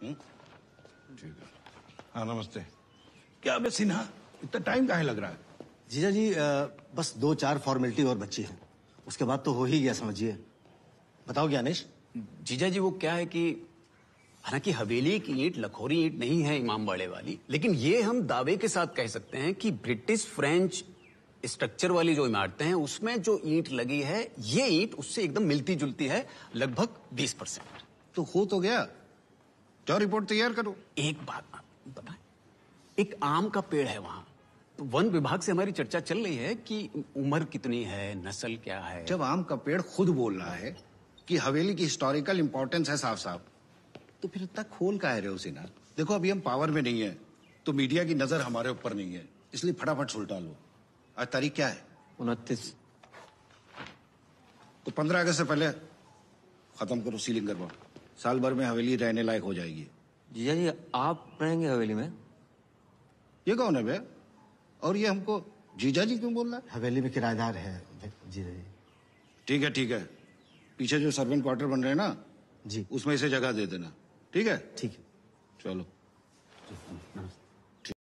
Hmm? ठीक है हाँ नमस्ते क्या अबे सिन्हा इतना टाइम कहा लग रहा है जीजा जी आ, बस दो चार फॉर्मेलिटी और बच्ची है उसके बाद तो हो ही गया समझिए बताओ ज्ञानेश जीजा जी वो क्या है कि हालांकि हवेली की ईट लखोरी ईट नहीं है इमाम वाड़े वाली लेकिन ये हम दावे के साथ कह सकते हैं कि ब्रिटिश फ्रेंच स्ट्रक्चर वाली जो इमारतें हैं उसमें जो ईंट लगी है ये ईंट उससे एकदम मिलती जुलती है लगभग 20 परसेंट तो हो तो गया जाओ रिपोर्ट तैयार करो एक बात बताए एक आम का पेड़ है वहां तो वन विभाग से हमारी चर्चा चल रही है कि उम्र कितनी है नस्ल क्या है जब आम का पेड़ खुद बोल रहा है कि हवेली की हिस्टोरिकल इंपॉर्टेंस है साफ साफ तो फिर इतना खोल का है रहे उसे ना देखो अभी हम पावर में नहीं है तो मीडिया की नजर हमारे ऊपर नहीं है इसलिए फटाफट सुलटा लो आज तारीख क्या है उनतीस तो पंद्रह अगस्त से पहले खत्म करो सीलिंग करवाओ साल भर में हवेली रहने लायक हो जाएगी जीजा जी आप रहेंगे हवेली में ये कौन है भैया और ये हमको जीजा जी क्यों बोल रहा है हवेली में किराएदार है जीजा जी ठीक है ठीक है पीछे जो सर्वेंट क्वार्टर बन रहे हैं ना जी उसमें इसे जगह दे देना ठीक है ठीक है चलो नमस्ते